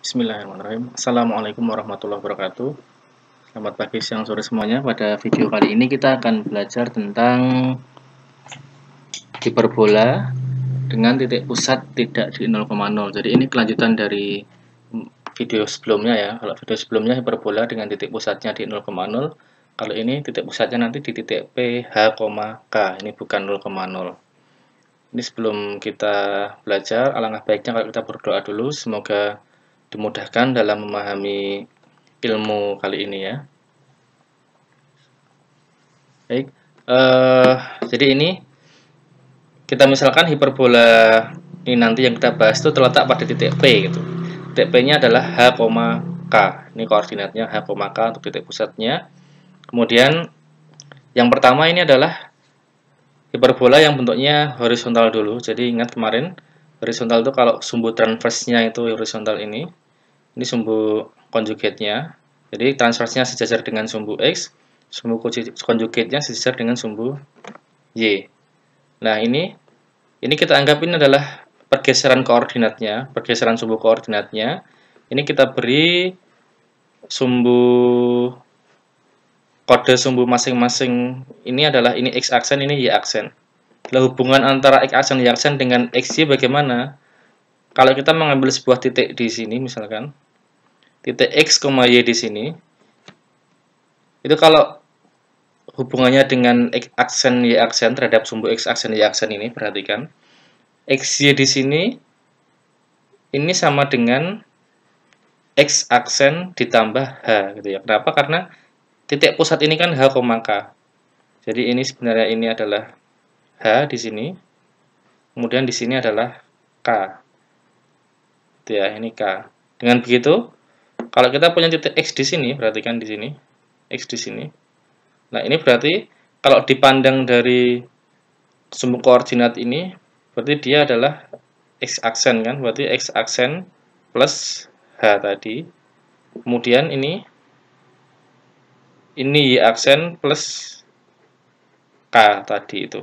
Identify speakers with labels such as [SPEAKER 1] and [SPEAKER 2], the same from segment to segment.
[SPEAKER 1] Bismillahirrahmanirrahim. Assalamualaikum warahmatullahi wabarakatuh. Selamat pagi, siang, sore semuanya. Pada video kali ini kita akan belajar tentang hiperbola dengan titik pusat tidak di 0,0. Jadi ini kelanjutan dari video sebelumnya ya. Kalau video sebelumnya hiperbola dengan titik pusatnya di 0,0. Kalau ini titik pusatnya nanti di titik PH, K. Ini bukan 0,0. Ini sebelum kita belajar, alangkah baiknya kalau kita berdoa dulu. Semoga dimudahkan dalam memahami ilmu kali ini ya. Baik, uh, jadi ini kita misalkan hiperbola ini nanti yang kita bahas itu terletak pada titik P gitu. Titik P-nya adalah H, K. Ini koordinatnya H, K untuk titik pusatnya. Kemudian yang pertama ini adalah hiperbola yang bentuknya horizontal dulu. Jadi ingat kemarin horizontal itu kalau sumbu transversnya itu horizontal ini ini sumbu konjugatnya jadi transversnya sejajar dengan sumbu X sumbu konjugatnya sejajar dengan sumbu Y nah ini ini kita anggap ini adalah pergeseran koordinatnya pergeseran sumbu koordinatnya ini kita beri sumbu kode sumbu masing-masing ini adalah ini X aksen ini Y aksen Lalu hubungan antara X aksen Y aksen dengan x, y bagaimana? Kalau kita mengambil sebuah titik di sini misalkan, titik X, Y di sini, itu kalau hubungannya dengan X aksen Y aksen terhadap sumbu X aksen Y aksen ini, perhatikan. x y di sini, ini sama dengan X aksen ditambah H. Gitu ya. Kenapa? Karena titik pusat ini kan H, koma K. Jadi ini sebenarnya ini adalah H di sini. Kemudian di sini adalah K. Gitu ya, ini K. Dengan begitu, kalau kita punya titik X di sini, perhatikan di sini, X di sini. Nah, ini berarti kalau dipandang dari sumbu koordinat ini, berarti dia adalah X aksen kan, berarti X aksen plus H tadi. Kemudian ini, ini Y aksen plus K tadi itu.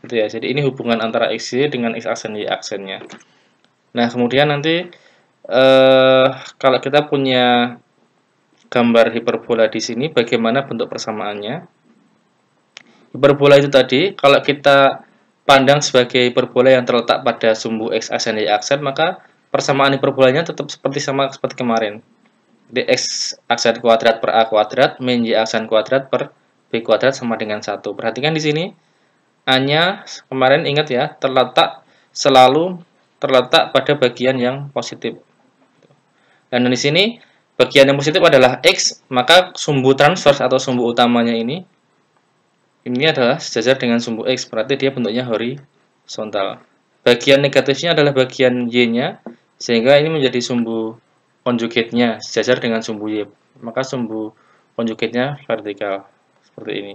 [SPEAKER 1] Gitu ya, jadi ini hubungan antara X dengan X aksen Y aksennya. Nah, kemudian nanti uh, kalau kita punya gambar hiperbola di sini, bagaimana bentuk persamaannya? Hiperbola itu tadi, kalau kita pandang sebagai hiperbola yang terletak pada sumbu x aksen y aksen, maka persamaan hiperbolanya tetap seperti sama seperti kemarin. dx aksen kuadrat per a kuadrat min y aksen kuadrat per b kuadrat sama dengan satu. Perhatikan di sini, hanya kemarin ingat ya, terletak selalu terletak pada bagian yang positif. Dan di sini bagian yang positif adalah X, maka sumbu transverse atau sumbu utamanya ini ini adalah sejajar dengan sumbu X, berarti dia bentuknya horizontal. Bagian negatifnya adalah bagian Y-nya, sehingga ini menjadi sumbu konjugatnya sejajar dengan sumbu Y. Maka sumbu konjugatnya vertikal, seperti ini.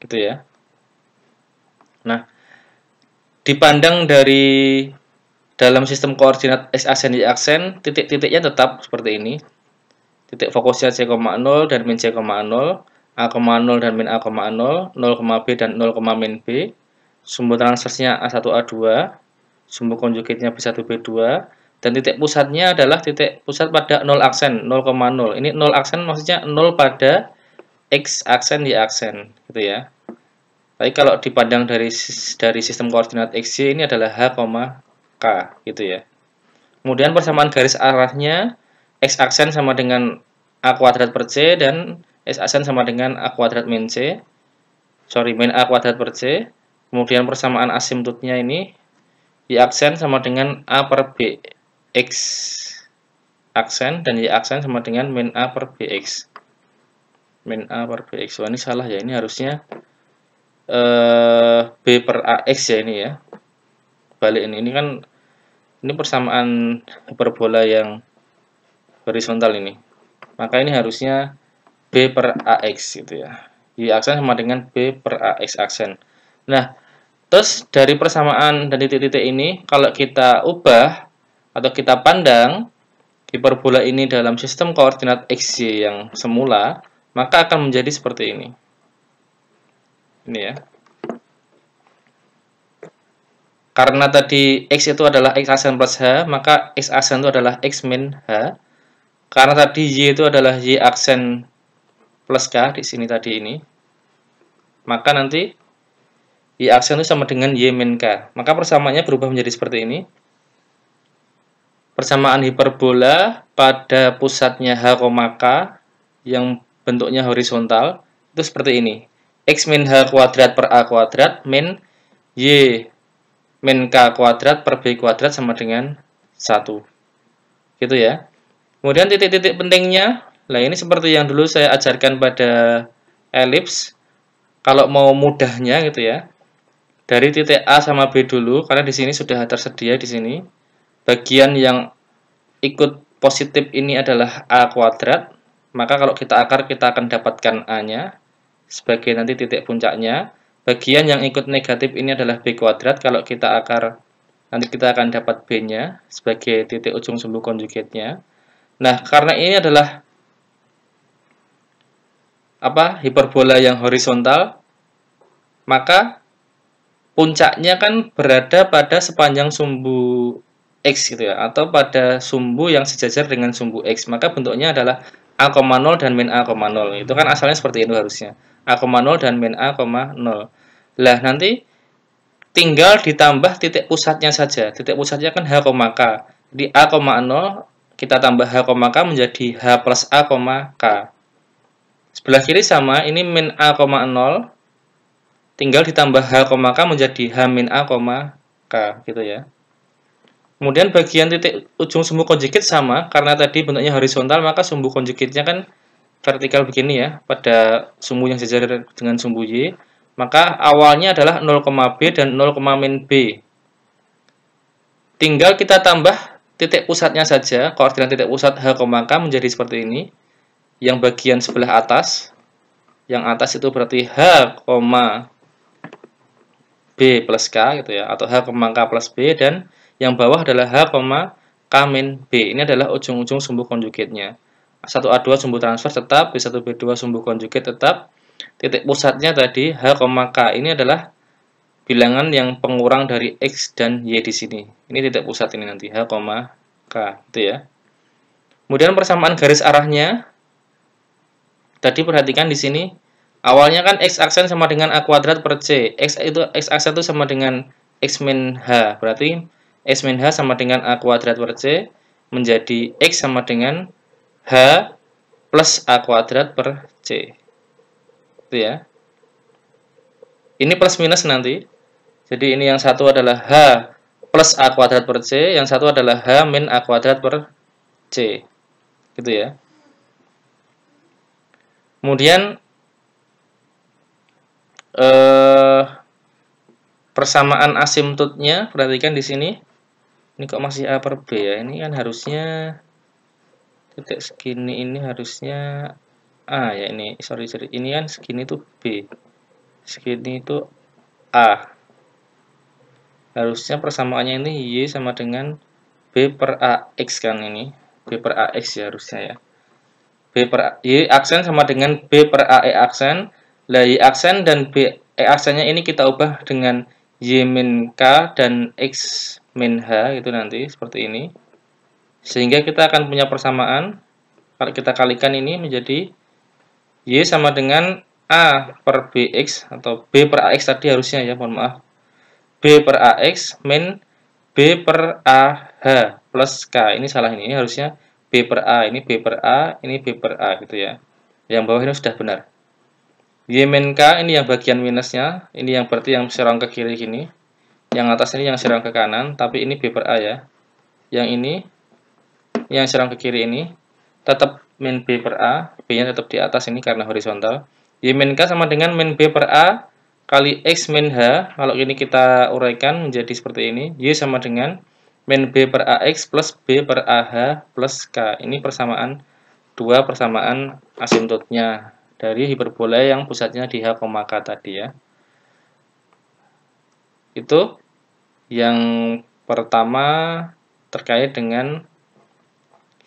[SPEAKER 1] Gitu ya. Nah, dipandang dari dalam sistem koordinat x aksen y aksen titik-titiknya tetap seperti ini titik fokusnya c,0 dan min c,0 a,0 dan min a,0 0,b dan 0, min b sumbu transversnya a1 a2 sumbu konjugitnya b1 b2 dan titik pusatnya adalah titik pusat pada 0 aksen 0,0 ini 0 aksen maksudnya 0 pada x aksen y aksen gitu ya tapi kalau dipandang dari dari sistem koordinat x ini adalah h, K gitu ya. Kemudian persamaan garis arahnya X aksen sama dengan A kuadrat per C dan S aksen sama dengan A kuadrat min C. Sorry, min A kuadrat per C. Kemudian persamaan asimtutnya ini Y aksen sama dengan A per B X aksen dan Y aksen sama dengan min A per b x. Min A per BX. Wah, ini salah ya. Ini harusnya eh, B per a x ya ini ya. Balik ini. Ini kan ini persamaan hiperbola yang horizontal ini maka ini harusnya B per AX gitu ya Y aksen sama dengan B per AX aksen nah terus dari persamaan dan titik-titik ini kalau kita ubah atau kita pandang hiperbola ini dalam sistem koordinat XY yang semula maka akan menjadi seperti ini ini ya karena tadi X itu adalah X asen plus H, maka X asen itu adalah X min H. Karena tadi Y itu adalah Y aksen plus K di sini tadi ini. Maka nanti Y aksen itu sama dengan Y min K. Maka persamaannya berubah menjadi seperti ini. Persamaan hiperbola pada pusatnya H, K yang bentuknya horizontal itu seperti ini. X min H kuadrat per A kuadrat min Y min K kuadrat per B kuadrat sama dengan 1. Gitu ya. Kemudian titik-titik pentingnya, lah ini seperti yang dulu saya ajarkan pada elips. Kalau mau mudahnya gitu ya, dari titik A sama B dulu, karena di sini sudah tersedia di sini. Bagian yang ikut positif ini adalah A kuadrat, maka kalau kita akar kita akan dapatkan A-nya sebagai nanti titik puncaknya. Bagian yang ikut negatif ini adalah B kuadrat. Kalau kita akar, nanti kita akan dapat B-nya sebagai titik ujung sumbu konjugatnya. Nah, karena ini adalah apa hiperbola yang horizontal, maka puncaknya kan berada pada sepanjang sumbu X gitu ya, atau pada sumbu yang sejajar dengan sumbu X. Maka bentuknya adalah a 0 dan min a 0 Itu kan asalnya seperti itu harusnya a, 0 dan min a, 0. Lah nanti tinggal ditambah titik pusatnya saja. Titik pusatnya kan h, k. Di a, 0 kita tambah h, k menjadi h plus a, k. Sebelah kiri sama, ini min a, 0. Tinggal ditambah h, k menjadi h min a, k. Gitu ya. Kemudian bagian titik ujung sumbu konjugit sama, karena tadi bentuknya horizontal, maka sumbu konjugitnya kan vertikal begini ya, pada sumbu yang sejajar dengan sumbu Y, maka awalnya adalah 0,B dan 0, B. Tinggal kita tambah titik pusatnya saja, koordinat titik pusat H, K menjadi seperti ini. Yang bagian sebelah atas, yang atas itu berarti H, B plus K gitu ya, atau H, K plus B, dan yang bawah adalah H, K min B. Ini adalah ujung-ujung sumbu konjugatnya. 1A2 sumbu transfer tetap, B1B2 sumbu konjugat tetap. Titik pusatnya tadi H, K ini adalah bilangan yang pengurang dari X dan Y di sini. Ini titik pusat ini nanti H, K itu ya. Kemudian persamaan garis arahnya tadi perhatikan di sini awalnya kan X aksen sama dengan A kuadrat per C. X itu X aksen itu sama dengan X min H. Berarti X min H sama dengan A kuadrat per C menjadi X sama dengan H plus A kuadrat per C. Itu ya. Ini plus minus nanti. Jadi ini yang satu adalah H plus A kuadrat per C, yang satu adalah H min A kuadrat per C. Gitu ya. Kemudian eh, persamaan asimtutnya, perhatikan di sini. Ini kok masih A per B ya, ini kan harusnya titik segini ini harusnya A ah, ya ini sorry sorry ini kan segini itu B segini itu A harusnya persamaannya ini Y sama dengan B per a x kan ini B per a x ya harusnya ya B per A, Y aksen sama dengan B per AE aksen lah Y aksen dan B E aksennya ini kita ubah dengan Y min K dan X min H itu nanti seperti ini sehingga kita akan punya persamaan. Kalau kita kalikan ini menjadi Y sama dengan A per BX atau B per AX tadi harusnya ya, mohon maaf. B per AX min B per AH plus K. Ini salah ini, ini harusnya B per A, ini B per A, ini B per A gitu ya. Yang bawah ini sudah benar. Y min K ini yang bagian minusnya, ini yang berarti yang serang ke kiri gini. Yang atas ini yang serang ke kanan, tapi ini B per A ya. Yang ini yang serang ke kiri ini tetap min B per A, B-nya tetap di atas ini karena horizontal. Y min K sama dengan min B per A kali X min H, kalau ini kita uraikan menjadi seperti ini, Y sama dengan min B per a x plus B per a h plus K. Ini persamaan, dua persamaan asimptotnya dari hiperbola yang pusatnya di H, K tadi ya. Itu yang pertama terkait dengan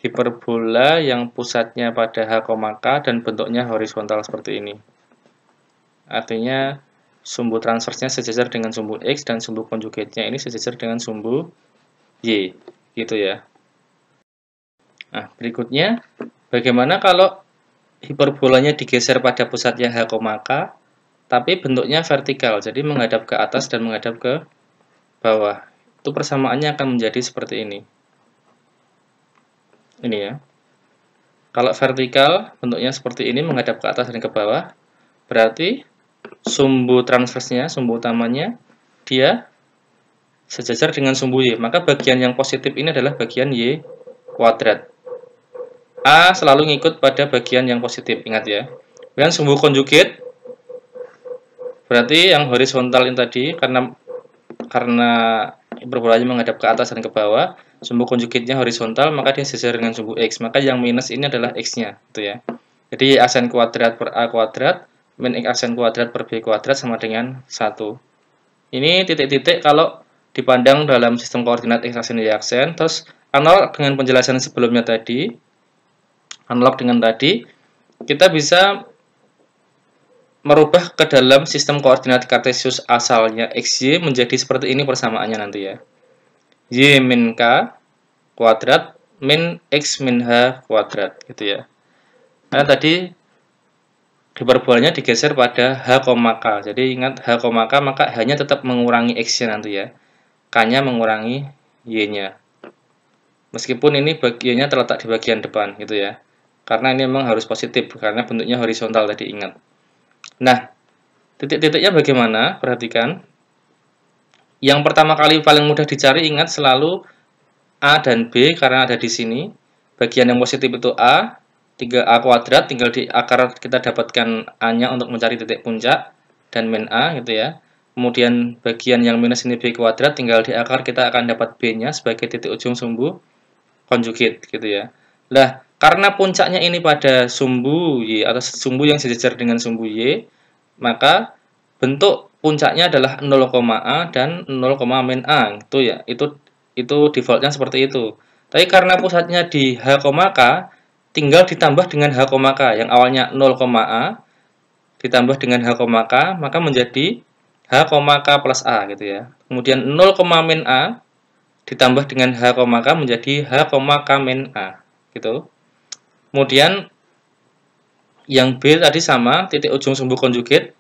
[SPEAKER 1] hiperbola yang pusatnya pada H, K dan bentuknya horizontal seperti ini. Artinya sumbu transversnya sejajar dengan sumbu X dan sumbu konjugatnya ini sejajar dengan sumbu Y. Gitu ya. Nah, berikutnya, bagaimana kalau hiperbolanya digeser pada pusatnya H, K, tapi bentuknya vertikal, jadi menghadap ke atas dan menghadap ke bawah. Itu persamaannya akan menjadi seperti ini ini ya. Kalau vertikal bentuknya seperti ini menghadap ke atas dan ke bawah, berarti sumbu transversnya, sumbu utamanya dia sejajar dengan sumbu Y. Maka bagian yang positif ini adalah bagian Y kuadrat. A selalu ngikut pada bagian yang positif, ingat ya. Kemudian sumbu konjugit berarti yang horizontal ini tadi karena karena hiperbolanya menghadap ke atas dan ke bawah, sumbu konjugitnya horizontal maka dia sesuai dengan sumbu x maka yang minus ini adalah x-nya gitu ya jadi aksen kuadrat per a kuadrat min x aksen kuadrat per b kuadrat sama dengan 1 ini titik-titik kalau dipandang dalam sistem koordinat x aksen y aksen terus analog dengan penjelasan sebelumnya tadi analog dengan tadi kita bisa merubah ke dalam sistem koordinat kartesius asalnya xy menjadi seperti ini persamaannya nanti ya y min k kuadrat min x min h kuadrat gitu ya karena tadi hiperbolanya digeser pada h, koma k jadi ingat h, koma k maka hanya tetap mengurangi x nya nanti ya k nya mengurangi y nya meskipun ini bagiannya terletak di bagian depan gitu ya karena ini memang harus positif karena bentuknya horizontal tadi ingat nah titik-titiknya bagaimana perhatikan yang pertama kali paling mudah dicari ingat selalu A dan B karena ada di sini. Bagian yang positif itu A, 3A kuadrat, tinggal di akar kita dapatkan A-nya untuk mencari titik puncak, dan min A gitu ya. Kemudian bagian yang minus ini B kuadrat, tinggal di akar kita akan dapat B-nya sebagai titik ujung sumbu konjugit gitu ya. lah karena puncaknya ini pada sumbu Y atau sumbu yang sejajar dengan sumbu Y, maka bentuk puncaknya adalah 0, A dan 0, min A itu ya itu itu defaultnya seperti itu tapi karena pusatnya di H, K tinggal ditambah dengan H, K yang awalnya 0, A ditambah dengan H, K maka menjadi H, K plus A gitu ya kemudian 0, min A ditambah dengan H, K menjadi H, K min A gitu kemudian yang B tadi sama titik ujung sumbu konjugit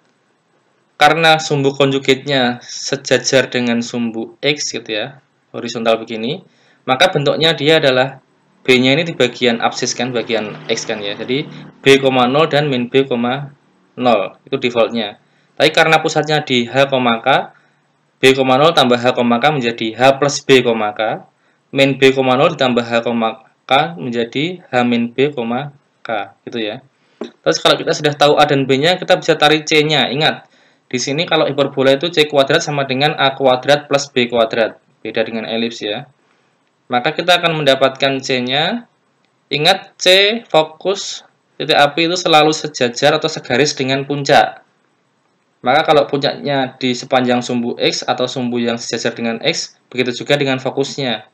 [SPEAKER 1] karena sumbu konjugatnya sejajar dengan sumbu X gitu ya, horizontal begini, maka bentuknya dia adalah B-nya ini di bagian absis kan, bagian X kan ya. Jadi b B,0 dan min B,0 itu defaultnya. Tapi karena pusatnya di H, K, B,0 tambah H, K menjadi H plus B, K. Min B,0 ditambah H, K menjadi H min B, K. Gitu ya. Terus kalau kita sudah tahu A dan B-nya, kita bisa tarik C-nya. Ingat, di sini kalau hiperbola itu C kuadrat sama dengan A kuadrat plus B kuadrat. Beda dengan elips ya. Maka kita akan mendapatkan C-nya. Ingat C fokus titik api itu selalu sejajar atau segaris dengan puncak. Maka kalau puncaknya di sepanjang sumbu X atau sumbu yang sejajar dengan X, begitu juga dengan fokusnya.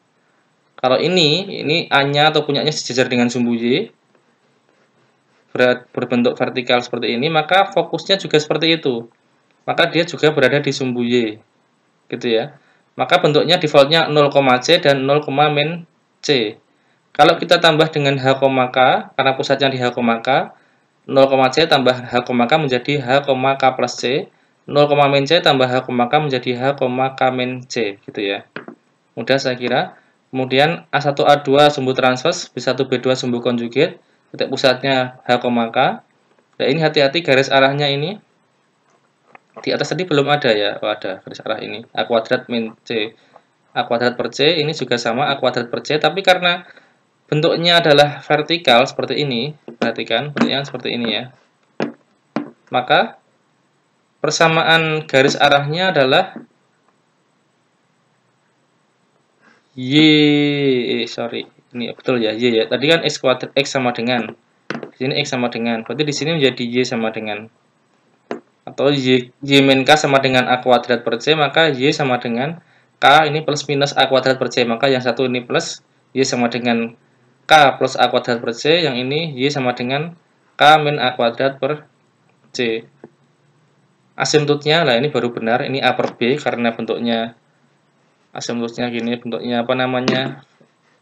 [SPEAKER 1] Kalau ini, ini A-nya atau puncaknya sejajar dengan sumbu Y, berbentuk vertikal seperti ini, maka fokusnya juga seperti itu maka dia juga berada di sumbu Y. Gitu ya. Maka bentuknya defaultnya 0, C dan 0, min C. Kalau kita tambah dengan H, K, karena pusatnya di H, K, 0, C tambah H, K menjadi H, K plus C. 0, min C tambah H, K menjadi H, K min C. Gitu ya. Mudah saya kira. Kemudian A1A2 sumbu transverse, B1B2 sumbu konjugit titik pusatnya H, K. Nah, ini hati-hati garis arahnya ini di atas tadi belum ada ya, oh, ada garis arah ini. A kuadrat min C. A kuadrat per C ini juga sama A kuadrat per C, tapi karena bentuknya adalah vertikal seperti ini, perhatikan bentuknya seperti ini ya. Maka persamaan garis arahnya adalah Y, eh, sorry, ini betul ya, Y ya. Tadi kan X kuadrat, X sama dengan. Di sini X sama dengan. Berarti di sini menjadi Y sama dengan atau y, y min k sama dengan a kuadrat per c maka y sama dengan k ini plus minus a kuadrat per c maka yang satu ini plus y sama dengan k plus a kuadrat per c yang ini y sama dengan k min a kuadrat per c asimtotnya lah ini baru benar ini a per b karena bentuknya asimtotnya gini bentuknya apa namanya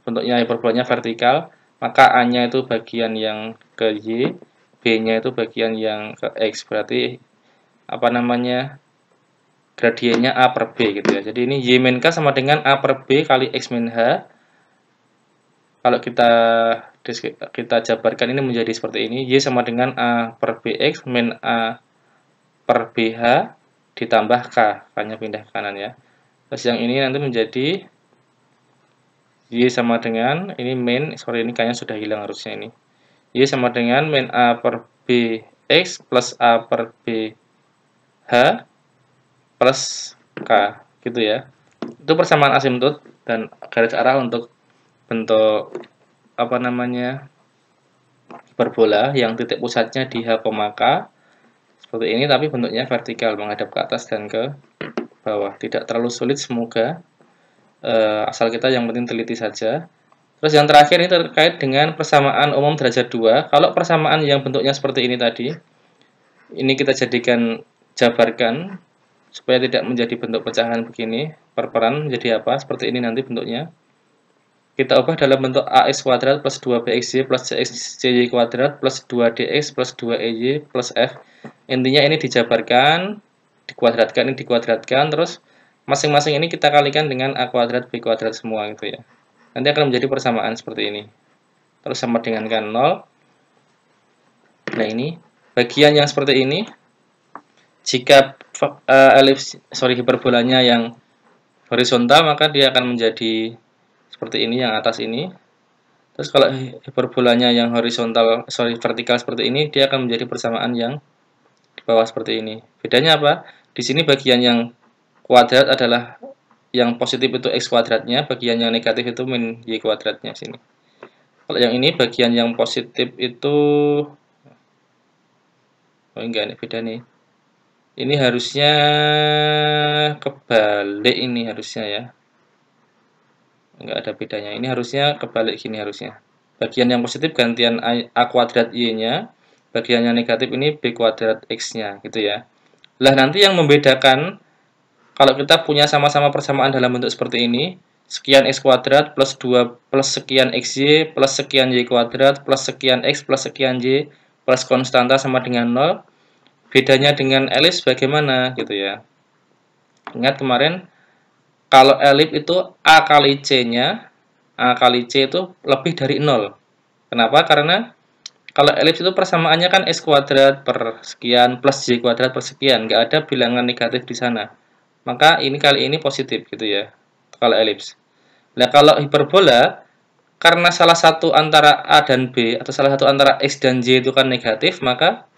[SPEAKER 1] bentuknya hiperbolanya vertikal maka a nya itu bagian yang ke y b nya itu bagian yang ke x berarti apa namanya gradiennya A per B gitu ya. Jadi ini Y min K sama dengan A per B kali X min H. Kalau kita kita jabarkan ini menjadi seperti ini. Y sama dengan A per b x min A per b h ditambah K. Hanya pindah ke kanan ya. Terus yang ini nanti menjadi Y sama dengan, ini min, sorry ini kayaknya sudah hilang harusnya ini. Y sama dengan min A per b x plus A per B H plus K gitu ya itu persamaan asimtot dan garis arah untuk bentuk apa namanya hiperbola yang titik pusatnya di H, K seperti ini tapi bentuknya vertikal menghadap ke atas dan ke bawah tidak terlalu sulit semoga e, asal kita yang penting teliti saja terus yang terakhir ini terkait dengan persamaan umum derajat 2 kalau persamaan yang bentuknya seperti ini tadi ini kita jadikan jabarkan supaya tidak menjadi bentuk pecahan begini perperan menjadi apa seperti ini nanti bentuknya kita ubah dalam bentuk AX kuadrat plus 2BXY plus cj kuadrat plus 2DX plus 2EY plus F intinya ini dijabarkan dikuadratkan ini dikuadratkan terus masing-masing ini kita kalikan dengan A kuadrat B kuadrat semua gitu ya nanti akan menjadi persamaan seperti ini terus sama dengan kan 0 nah ini bagian yang seperti ini jika uh, eh, elips sorry hiperbolanya yang horizontal maka dia akan menjadi seperti ini yang atas ini terus kalau hiperbolanya yang horizontal sorry vertikal seperti ini dia akan menjadi persamaan yang di bawah seperti ini bedanya apa di sini bagian yang kuadrat adalah yang positif itu x kuadratnya bagian yang negatif itu min y kuadratnya sini kalau yang ini bagian yang positif itu oh enggak ini beda nih ini harusnya kebalik ini harusnya ya enggak ada bedanya ini harusnya kebalik gini harusnya bagian yang positif gantian a kuadrat y nya bagian yang negatif ini b kuadrat x nya gitu ya lah nanti yang membedakan kalau kita punya sama-sama persamaan dalam bentuk seperti ini sekian x kuadrat plus 2 plus sekian X Y plus sekian y kuadrat plus sekian x plus sekian y plus konstanta sama dengan 0 bedanya dengan elips bagaimana gitu ya ingat kemarin kalau elips itu a kali c nya a kali c itu lebih dari nol kenapa karena kalau elips itu persamaannya kan s kuadrat per sekian plus j kuadrat per sekian nggak ada bilangan negatif di sana maka ini kali ini positif gitu ya kalau elips nah kalau hiperbola karena salah satu antara a dan b atau salah satu antara x dan j itu kan negatif maka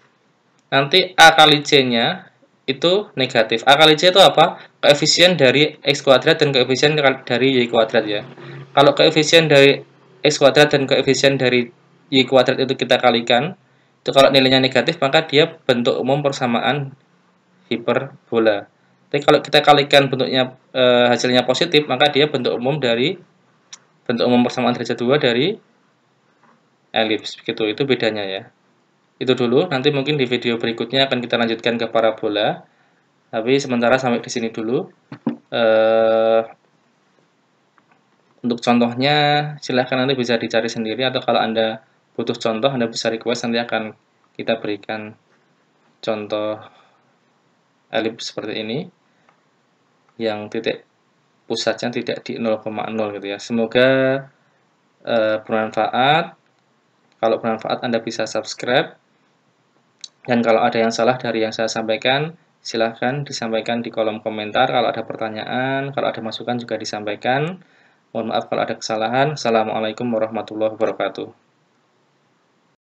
[SPEAKER 1] nanti A kali C-nya itu negatif. A kali C itu apa? Koefisien dari X kuadrat dan koefisien dari Y kuadrat ya. Kalau koefisien dari X kuadrat dan koefisien dari Y kuadrat itu kita kalikan, itu kalau nilainya negatif maka dia bentuk umum persamaan hiperbola. Tapi kalau kita kalikan bentuknya e, hasilnya positif, maka dia bentuk umum dari bentuk umum persamaan derajat 2 dari elips. Begitu, itu bedanya ya itu dulu. Nanti mungkin di video berikutnya akan kita lanjutkan ke parabola. Tapi sementara sampai di sini dulu. Uh, untuk contohnya silahkan nanti bisa dicari sendiri atau kalau Anda butuh contoh Anda bisa request nanti akan kita berikan contoh elips seperti ini yang titik pusatnya tidak di 0,0 gitu ya. Semoga e, bermanfaat. Kalau bermanfaat Anda bisa subscribe dan kalau ada yang salah dari yang saya sampaikan, silahkan disampaikan di kolom komentar. Kalau ada pertanyaan, kalau ada masukan juga disampaikan. Mohon maaf kalau ada kesalahan. Assalamualaikum warahmatullahi wabarakatuh.